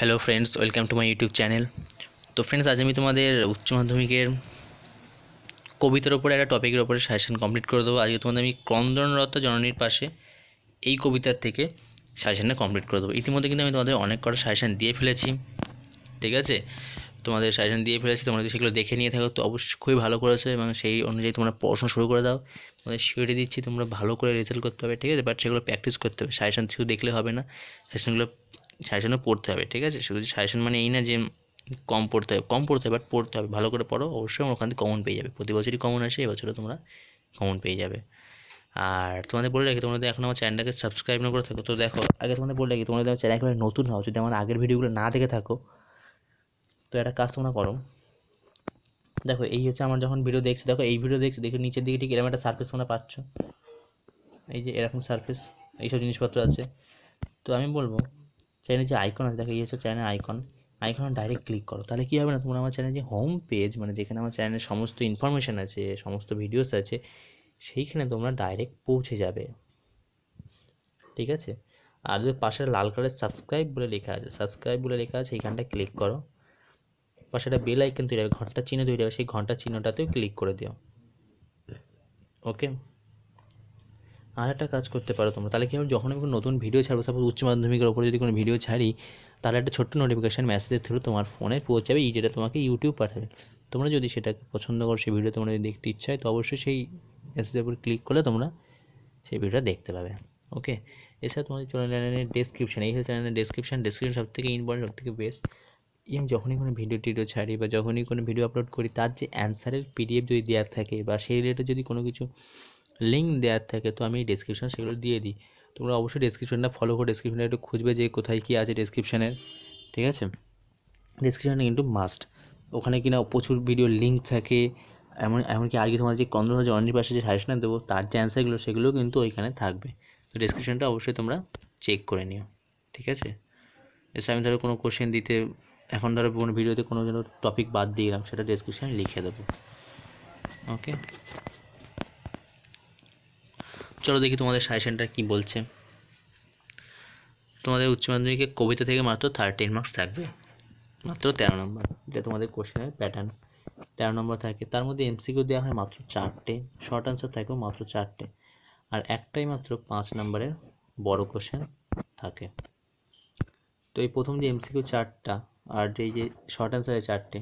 hello friends welcome to my YouTube channel তো friends আজ আমি তোমাদের উচ্চ মাধ্যমিকের কবিতার ওপরে একটা টপিকের ওপরে সাজেশন কমপ্লিট করে দেবো আজকে তোমাদের আমি ক্রন্দনরত জননীর পাশে এই কবিতার থেকে সাজেশানটা কমপ্লিট করে দেবো ইতিমধ্যে কিন্তু আমি তোমাদের অনেক কটা সাজেশান দিয়ে ফেলেছি ঠিক আছে তোমাদের সাজেশন দিয়ে ফেলেছি তোমাদের সেগুলো দেখে নিয়ে থাকো তো অবশ্যই খুবই ভালো করেছো এবং সেই অনুযায়ী তোমরা পড়াশোনা শুরু করে দাও তোমাদের শিওরে দিচ্ছি তোমরা ভালো করে রেজাল্ট করতে হবে ঠিক আছে বাট সেগুলো প্র্যাকটিস করতে হবে সাজেশন থ্রু দেখলে হবে না সাজেশনগুলো সাজেশনও পড়তে হবে ঠিক আছে শুধু সাজেশন মানে এই না যে কম পড়তে হবে কম পড়তে হবে বাট পড়তে হবে ভালো করে পড়ো অবশ্যই ওখান থেকে কমন পেয়ে যাবে প্রতি বছরই কমন আসে এবছরও তোমরা কমন পেয়ে যাবে আর তোমাদের বলে রাখি তোমাদের এখন আমার চ্যানেলটাকে সাবস্ক্রাইব না করে থাকো তো দেখো আগে তোমাদের বলে রাখি তোমাদের চ্যানেল একেবারে নতুন হও যদি আমার আগের ভিডিওগুলো না দেখে থাকো তো একটা কাজ তোমরা করো দেখো এই হচ্ছে আমার যখন ভিডিও দেখছি দেখো এই ভিডিও দেখছি দেখো নিচের দিকে ঠিক এরকম একটা সার্ফেস তোমরা পাচ্ছ এই যে এরকম সার্ফেস এইসব জিনিসপত্র আছে তো আমি বলবো চ্যানেলের যে আইকন আছে দেখো এই চ্যানেলের চ্যানেল আইকন আইকনে ডাইরেক্ট ক্লিক করো তাহলে কী হবে না তোমরা আমার চ্যানেলের যে হোম পেজ মানে যেখানে আমার চ্যানেলের সমস্ত ইনফরমেশান আছে সমস্ত ভিডিওস আছে সেইখানে তোমরা ডাইরেক্ট পৌঁছে যাবে ঠিক আছে আর যদি পাশে লাল কালারের সাবস্ক্রাইব বলে লেখা আছে সাবস্ক্রাইব বলে লেখা আছে এইখানটা ক্লিক করো পাশে একটা বেল আইকন তৈরি হবে ঘন্টা চিহ্ন তৈরি হবে সেই ঘন্টা চিহ্নটাতেও ক্লিক করে দিও ওকে আর একটা কাজ করতে পারো তোমরা তাহলে কি হবে যখন আমি নতুন ভিডিও ছাড়বো সাপোজ উচ্চ মাধ্যমিকের ওপরে যদি কোনো ভিডিও ছাড়ি তাহলে একটা ছোট্ট নোটিফিকেশান মেসেজের থ্রু তোমার ফোনে পৌঁছাবে এই যেটা তোমাকে ইউটিউব পাঠাবে তোমরা যদি সেটাকে পছন্দ করো সেই ভিডিও তোমরা যদি দেখতে ইচ্ছা হয় তো অবশ্যই সেই মেসেজের উপর ক্লিক করলে তোমরা সেই ভিডিওটা দেখতে পাবে ওকে এছাড়া তোমাদের চ্যানেলের ডেসক্রিপশান এই চ্যানেলের ডেসক্রিপশান ডেসক্রিপশন সব থেকে ইম্পর্টেন্ট সব থেকে বেস্ট আমি যখনই কোনো ভিডিও টিডিও ছাড়ি বা যখনই কোনো ভিডিও আপলোড করি তার যে অ্যান্সারের পিডিএফ যদি দেওয়া থাকে বা সেই রিলেটেড যদি কোনো কিছু লিঙ্ক দেওয়ার থাকে তো আমি ডিসক্রিপশান সেগুলো দিয়ে দিই তোমরা অবশ্যই ডিসক্রিপশানটা ফলো করে ডিসক্রিপশানটা একটু খুঁজবে যে কোথায় কী আছে ডিসক্রিপশানের ঠিক আছে ডিসক্রিপশানে কিন্তু মাস্ট ওখানে কিনা প্রচুর ভিডিও লিঙ্ক থাকে এমন এমনকি আগে তোমার যে কন্দ্রসা জননীর পাশে যে সাজেশনটা দেবো তার যে অ্যান্সারগুলো সেগুলো কিন্তু ওইখানে থাকবে তো ডিসক্রিপশানটা অবশ্যই তোমরা চেক করে নিও ঠিক আছে এসে আমি ধরো কোনো কোশ্চেন দিতে এখন ধরো কোনো ভিডিওতে কোনো যেন টপিক বাদ দিয়ে গেলাম সেটা ডিসক্রিপশানে লিখে দেবো ওকে চলো দেখি তোমাদের সাজেশনটা কি বলছে তোমাদের উচ্চ মাধ্যমিকে কবিতা থেকে মাত্র থার্টিন মার্কস থাকবে মাত্র তেরো নম্বর এটা তোমাদের কোশ্চেনের প্যাটার্ন তেরো নম্বর থাকে তার মধ্যে এমসিকিউ দেওয়া হয় মাত্র চারটে শর্ট অ্যান্সার থাকেও মাত্র চারটে আর একটাই মাত্র পাঁচ নম্বরের বড় কোশ্চেন থাকে তো এই প্রথম যে এমসিকিউ চারটা আর যে যে শর্ট অ্যান্সারের চারটে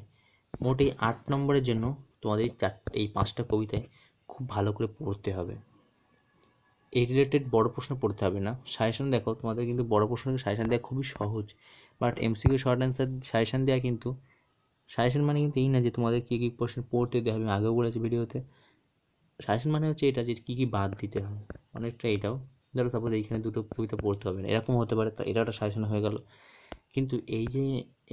মোট এই আট নম্বরের জন্য তোমাদের চারটে এই পাঁচটা কবিতায় খুব ভালো করে পড়তে হবে এই রিলেটেড বড় প্রশ্ন পড়তে হবে না সাজেশন দেখো তোমাদের কিন্তু বড় প্রশ্ন সাজেশন দেওয়া খুবই সহজ but Q short answer suggestion দেওয়া কিন্তু সাজেশন মানে কিন্তু এই না যে তোমাদের কী কী প্রশ্ন পড়তে দেওয়া হবে আগেও বলেছি ভিডিওতে সাজেশন মানে হচ্ছে এটা যে কী কী বাদ দিতে হবে অনেকটা এটাও ধরো তারপরে এইখানে দুটো কবিতা পড়তে হবে না এরকম হতে পারে এটা একটা সাজেশন হয়ে গেল কিন্তু এই যে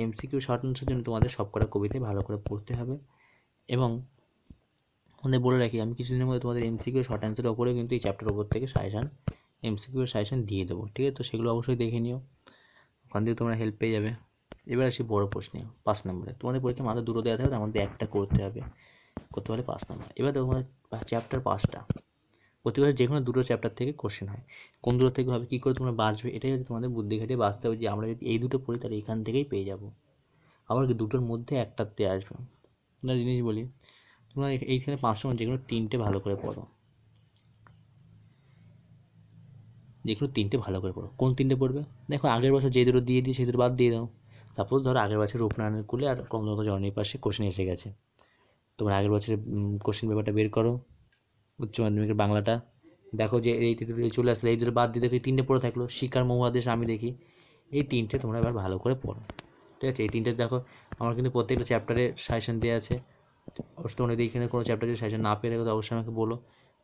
এমসিকিউ শর্ট অ্যান্সার জন্য তোমাদের সব কটা কবিতায় ভালো করে পড়তে হবে এবং তোমাদের বলে রাখি আমি কিছুদিনের মধ্যে তোমাদের এমসিকিউ শর্ট অ্যান্সারের ওপরে কিন্তু এই চ্যাপ্টার ওপর থেকে সাজেশান এমসিকিউর সাজেশান দিয়ে দেবো ঠিক আছে তো সেগুলো অবশ্যই দেখে নিও ওখান থেকে তোমরা হেল্প পেয়ে যাবে এবার আসি বড় প্রশ্নে পাঁচ নম্বরে তোমাদের পরীক্ষা মাথা দুটো দেওয়া থাকে তার মধ্যে একটা করতে হবে করতে পারলে পাঁচ নম্বর এবার তোমাদের চ্যাপ্টার পাঁচটা প্রতি বছর যে কোনো দুটো চ্যাপ্টার থেকে কোশ্চেন হয় কোন দূর থেকে হবে কী করে তোমরা বাঁচবে এটাই হচ্ছে তোমাদের বুদ্ধি খাটিয়ে বাঁচতে হবে যে আমরা যদি এই দুটো পড়ি তাহলে এখান থেকেই পেয়ে যাবো আবার দুটোর মধ্যে একটাতে আসবে আমরা জিনিস বলি তোমরা এইখানে পাঁচশো মানে যেগুলো তিনটে ভালো করে পড়ো যেগুলো তিনটে ভালো করে পড়ো কোন তিনটে পড়বে দেখো আগের বছর যে দুটো দিয়ে দিই সে দুটো বাদ দিয়ে দাও সাপোজ ধরো আগের বছর রূপনারায়ণের কুলে আর কমলগত জর্নির পাশে কোশ্চেন এসে গেছে তোমরা আগের বছরের কোশ্চেন পেপারটা বের করো উচ্চ মাধ্যমিকের বাংলাটা দেখো যে এই দুটো চলে আসলে এই দুটো বাদ দিয়ে দেখো এই তিনটে পড়ে থাকলো শিকার মহুয়াদেশ আমি দেখি এই তিনটে তোমরা এবার ভালো করে পড়ো ঠিক আছে এই তিনটে দেখো আমার কিন্তু প্রত্যেকটা চ্যাপ্টারে সাজেশন দেওয়া আছে অবশ্যই তোমরা যদি এখানে কোনো চ্যাপ্টার যদি সাজেশন না পেয়ে থাকো অবশ্যই আমাকে বলো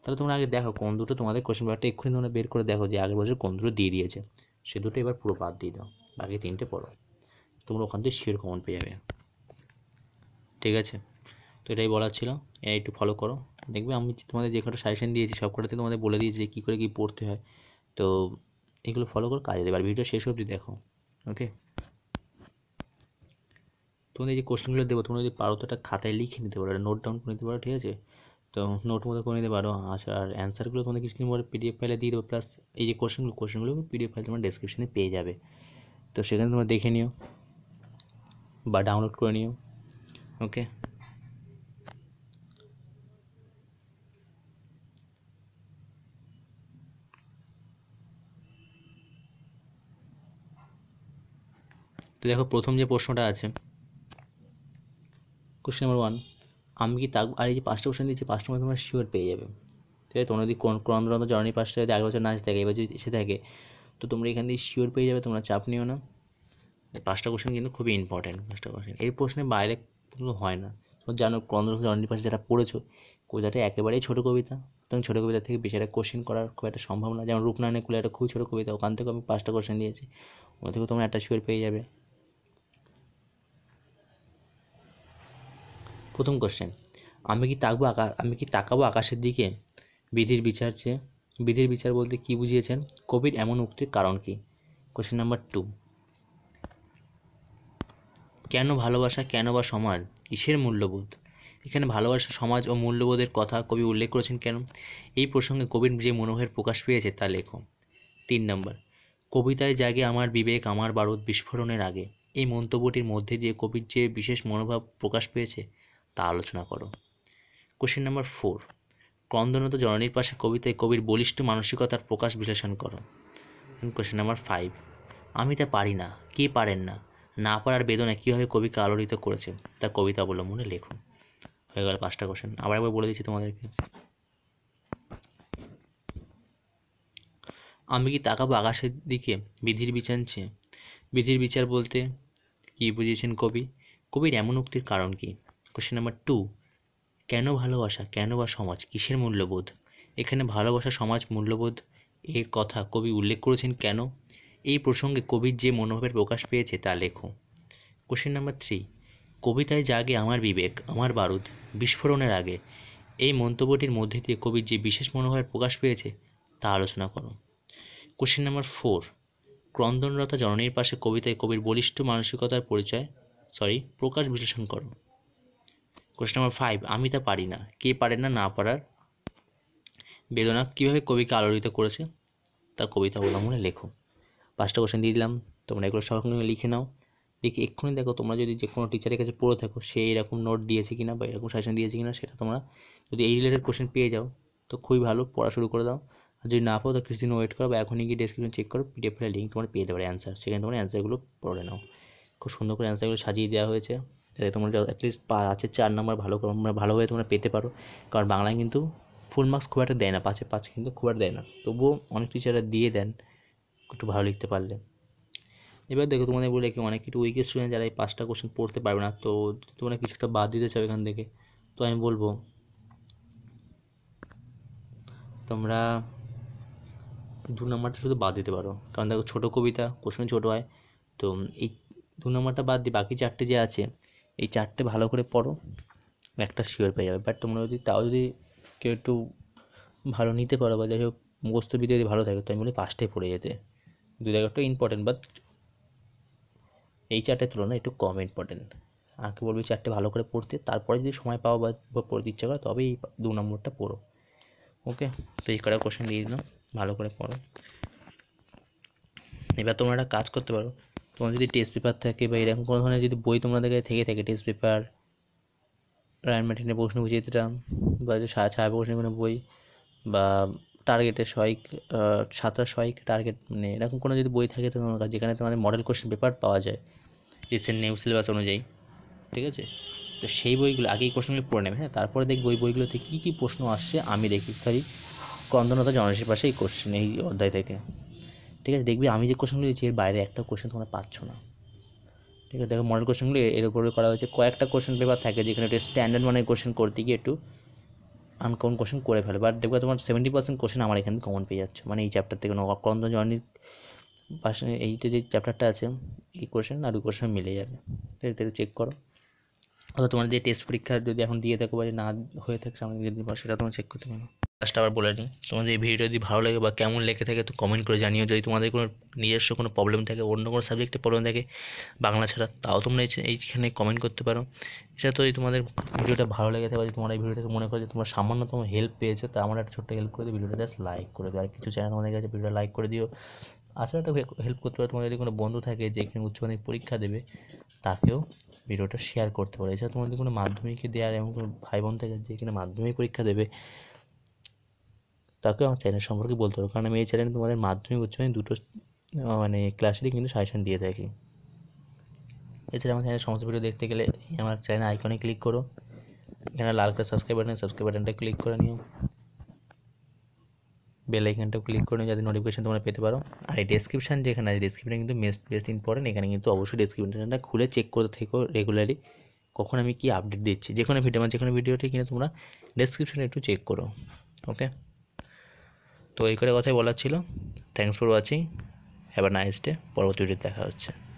তাহলে তোমরা আগে দেখো কোন দুটো তোমাদের কোশ্চেন পেপারটা এক্ষুনি তোমরা বের করে দেখো যে আগের বছর কোন দুটো দিয়ে দিয়েছে সে দুটো এবার পুরো বাদ দিয়ে দাও বাকি তিনটে পড়ো তোমরা ওখান থেকে শিওর কমন পেয়ে যাবে ঠিক আছে তো এটাই বলার ছিল এটা একটু ফলো করো দেখবে আমি তোমাদের যে কটা সাজেশন দিয়েছি সব কটাতে তোমাদের বলে দিয়েছি যে কী করে কী পড়তে হয় তো এগুলো ফলো করে কাজে দেবে আর ভিডিও শেষ অবধি দেখো ওকে তোমাদের যে কোশ্চেনগুলো দেবো তোমরা যদি পারো তো একটা খাতায় লিখে নিতে পারো নোট ডাউন করে নিতে পারো ঠিক আছে তো নোট মতো করে নিতে পারো আচ্ছা, আর অ্যান্সারগুলো তোমাদের কিছুদিন পরে পিডিএফ ফাইলে দিয়ে দেবো প্লাস এই যে কোশ্চেনগুলো কোশ্চেনগুলো পিডিএফ ফাইল তোমার ডেসক্রিপশনে পেয়ে যাবে তো সেখানে তোমরা দেখে নিও বা ডাউনলোড করে নিও ওকে তো দেখো প্রথম যে প্রশ্নটা আছে কোশ্চেন নাম্বার ওয়ান আমি কি তাক আর এই যে পাঁচটা কোশ্চেন দিয়েছি পাঁচটার মধ্যে তোমরা শিওর পেয়ে যাবে ঠিক আছে তোমরা যদি কোন ক্রন্দন্ত জার্নি পাঁচটা যদি এক বছর নাচ থাকে এবার যদি এসে থাকে তো তোমরা এখান দিয়ে শিওর পেয়ে যাবে তোমরা চাপ নিও না পাঁচটা কোশ্চেন কিন্তু খুবই ইম্পর্ট্যান্ট পাঁচটা কোশ্চেন এই প্রশ্নে বাইরে কোনো হয় না তোমরা জানো ক্রন্দন্ত জার্নি পাশে যেটা পড়েছো কবিতাটা একেবারেই ছোটো কবিতা সুতরাং ছোটো কবিতা থেকে বেশি একটা কোশ্চেন করার খুব একটা সম্ভাবনা যেমন রূপনারায়ণের কুলে একটা খুব ছোটো কবিতা ওখান থেকে আমি পাঁচটা কোশ্চেন দিয়েছি ওখান থেকে তোমরা একটা শিওর পেয়ে যাবে প্রথম কোশ্চেন আমি কি তাকবো আকা আমি কি তাকাবো আকাশের দিকে বিধির বিচার চেয়ে বিধির বিচার বলতে কি বুঝিয়েছেন কোভিড এমন উক্তির কারণ কি কোশ্চেন নাম্বার টু কেন ভালোবাসা কেন বা সমাজ কিসের মূল্যবোধ এখানে ভালোবাসা সমাজ ও মূল্যবোধের কথা কবি উল্লেখ করেছেন কেন এই প্রসঙ্গে কবির যে মনোভাবের প্রকাশ পেয়েছে তা লেখো তিন নম্বর কবিতায় জাগে আমার বিবেক আমার বারুদ বিস্ফোরণের আগে এই মন্তব্যটির মধ্যে দিয়ে কবির যে বিশেষ মনোভাব প্রকাশ পেয়েছে তা আলোচনা করো কোশ্চেন নাম্বার ফোর ক্রন্দনত জননীর পাশে কবিতায় কবির বলিষ্ঠ মানসিকতার প্রকাশ বিশ্লেষণ করো কোশ্চেন নাম্বার ফাইভ আমি তা পারি না কে পারেন না না পারার বেদনা কীভাবে কবিকে আলোড়িত করেছে তা কবিতা অবলম্বনে লেখো হয়ে গেল পাঁচটা কোশ্চেন আবার একবার বলে দিচ্ছি তোমাদেরকে আমি কি তাকাবো আকাশের দিকে বিধির বিচারছে বিধির বিচার বলতে কি বুঝিয়েছেন কবি কবির এমন উক্তির কারণ কি কোশ্চেন নাম্বার টু কেন ভালোবাসা কেন বা সমাজ কিসের মূল্যবোধ এখানে ভালোবাসা সমাজ মূল্যবোধ এর কথা কবি উল্লেখ করেছেন কেন এই প্রসঙ্গে কবির যে মনোভাবের প্রকাশ পেয়েছে তা লেখো কোশ্চেন নাম্বার থ্রি কবিতায় জাগে আমার বিবেক আমার বারুদ বিস্ফোরণের আগে এই মন্তব্যটির মধ্যে দিয়ে কবির যে বিশেষ মনোভাবের প্রকাশ পেয়েছে তা আলোচনা করো কোশ্চেন নাম্বার ফোর ক্রন্দনরতা জননীর পাশে কবিতায় কবির বলিষ্ঠ মানসিকতার পরিচয় সরি প্রকাশ বিশ্লেষণ করো কোশ্চেন নাম্বার ফাইভ আমি তা পারি না কে পারে না না পারার বেদনা কীভাবে কবিকে আলোড়িত করেছে তা কবিতা অবলম্বনে লেখো পাঁচটা কোশ্চেন দিয়ে দিলাম তোমরা এগুলো সঙ্গে লিখে নাও দেখি এক্ষুনি দেখো তোমরা যদি যে কোনো টিচারের কাছে পড়ে থাকো সে এরকম নোট দিয়েছে কিনা বা এরকম সাজেশন দিয়েছে কিনা সেটা তোমরা যদি এই রিলেটেড কোশ্চেন পেয়ে যাও তো খুবই ভালো পড়া শুরু করে দাও আর যদি না পাও তো কিছুদিন ওয়েট করো বা এখনই গিয়ে ডেসক্রিপশন চেক করো পিডিএফের লিঙ্ক তোমার পেয়ে দেবে অ্যান্সার সেখানে তোমার অ্যান্সারগুলো পড়ে নাও খুব সুন্দর করে অ্যান্সারগুলো সাজিয়ে দেওয়া হয়েছে তাহলে তোমরা অ্যাটলিস্ট আছে চার নাম্বার ভালো তোমরা ভালোভাবে তোমরা পেতে পারো কারণ বাংলায় কিন্তু ফুল মার্কস খুব একটা দেয় না পাঁচে পাঁচ কিন্তু খুব একটা দেয় না তবুও অনেক টিচাররা দিয়ে দেন একটু ভালো লিখতে পারলে এবার দেখো তোমাদের বলে কি অনেক একটু উইকের স্টুডেন্ট যারা এই পাঁচটা কোশ্চেন পড়তে পারবে না তো তোমরা কিছু একটা বাদ দিতে চাও এখান থেকে তো আমি বলবো তোমরা দু নম্বরটা শুধু বাদ দিতে পারো কারণ দেখো ছোটো কবিতা কোশ্চেন ছোটো হয় তো এই দু নম্বরটা বাদ দিয়ে বাকি চারটে যে আছে এই চারটে ভালো করে পড়ো একটা শিওর পেয়ে যাবে বাট তোমরা যদি তাও যদি কেউ একটু ভালো নিতে পারো বা যাই হোক বিদ্যা যদি ভালো থাকে তো আমি বলি পাঁচটায় পড়ে যেতে দু জায়গাটা ইম্পর্টেন্ট বাট এই চারটে তুলনায় একটু কম ইম্পর্টেন্ট আগে বলবি চারটে ভালো করে পড়তে তারপরে যদি সময় পাও বা পড়তে ইচ্ছা করে তবে এই দু নম্বরটা পড়ো ওকে তো এই কটা কোশ্চেন দিয়ে দিলাম ভালো করে পড়ো এবার তোমরা একটা কাজ করতে পারো তোমার যদি টেস্ট পেপার থাকে বা এরকম কোনো ধরনের যদি বই তোমাদের কাছে থেকে থাকে টেস্ট পেপার রায়ন ম্যাটিনের প্রশ্ন দিতাম বা ছায়া প্রশ্নের কোনো বই বা টার্গেটের সহায়ক সাঁতার সহায়ক টার্গেট মানে এরকম কোনো যদি বই থাকে তোমার কাছে যেখানে তোমাদের মডেল কোশ্চেন পেপার পাওয়া যায় রিসেন্ট নিউ সিলেবাস অনুযায়ী ঠিক আছে তো সেই বইগুলো আগে এই কোশ্চেনগুলো পড়ে নেবে হ্যাঁ তারপরে দেখবো ওই বইগুলোতে কী কী প্রশ্ন আসছে আমি দেখি খালি কন্দনতা জনসের পাশে এই কোশ্চেন এই অধ্যায় থেকে ঠিক আছে দেখবি আমি যে কোশ্চেনগুলো দিয়েছি এর বাইরে একটা কোশ্চেন তোমরা পাচ্ছ না ঠিক আছে দেখো মডেল কোশ্চেনগুলো এর উপরে করা হয়েছে কয়েকটা কোশ্চেন পেপার থাকে যেখানে একটু স্ট্যান্ডার্ড মানে কোশ্চেন করতে গিয়ে একটু আনকমন কোশ্চেন করে ফেলে বাট দেখবে তোমার সেভেন্টি পার্সেন্ট কোশ্চেন আমার এখানে কমন পেয়ে যাচ্ছে মানে এই চ্যাপ্টার থেকে নকরন্দ জর্নির পার্সেন্ট এইটা যে চ্যাপ্টারটা আছে এই কোশ্চেন আর ওই কোশ্চেন মিলে যাবে ঠিক আছে চেক করো অথবা তোমার যে টেস্ট পরীক্ষা যদি এখন দিয়ে থাকো বা না হয়ে থাকে সামনে যদি সেটা তোমার চেক করতে পারো লাস্ট আবার বলে নিই তোমাদের এই ভিডিওটা যদি ভালো লাগে বা কেমন লেগে থাকে তো কমেন্ট করে জানিও যদি তোমাদের কোনো নিজস্ব কোনো প্রবলেম থাকে অন্য কোনো সাবজেক্টে প্রবলেম থাকে বাংলা ছাড়া তাও তোমরা এইখানে কমেন্ট করতে পারো এছাড়া তো যদি তোমাদের ভিডিওটা ভালো লেগে থাকে তোমার এই ভিডিও থেকে মনে করো যে তোমার সামান্যতম হেল্প পেয়েছো তা আমার একটা ছোট্ট হেল্প করে দিও ভিডিওটা জাস্ট লাইক করে দিও আর কিছু চ্যানেল আমাদের কাছে ভিডিওটা লাইক করে দিও আসলে একটা হেল্প করতে পারো তোমাদের যদি কোনো বন্ধু থাকে যে এখানে উচ্চমাধ্যমিক পরীক্ষা দেবে তাকেও ভিডিওটা শেয়ার করতে পারো এছাড়া তোমাদের কোনো মাধ্যমিকে দেওয়ার এবং কোনো ভাই বোন থাকে যে এখানে মাধ্যমিক পরীক্ষা দেবে তাকে আমার চ্যানেল সম্পর্কে বলতে হবে কারণ আমি এই চ্যানেলে তোমাদের মাধ্যমিক মাধ্যমিক দুটো মানে ক্লাসেরই কিন্তু সাজেশন দিয়ে থাকি এছাড়া আমার চ্যানেল সমস্ত ভিডিও দেখতে গেলে আমার চ্যানেল আইকনে ক্লিক করো এখানে লাল কালার সাবস্ক্রাইব বাটন সাবস্ক্রাইব বাটনটা ক্লিক করে নিও বেল আইকনটাও ক্লিক করে নিও যাতে নোটিফিকেশান তোমরা পেতে পারো আর এই ডেসক্রিপশান যেখানে আছে ডেসক্রিপশানে কিন্তু মেস্ট বেস্ট ইম্পর্টেন্ট এখানে কিন্তু অবশ্যই ডেসক্রিপশানটা খুলে চেক করতে থেকো রেগুলারলি কখন আমি কি আপডেট দিচ্ছি যে কোনো ভিডিও আমার যে কোনো ভিডিওটি কিন্তু তোমরা ডেসক্রিপশানে একটু চেক করো ওকে তো এই করে কথাই বলার ছিল thanks for watching have a nice day পরবর্তী ভিডিওতে দেখা হচ্ছে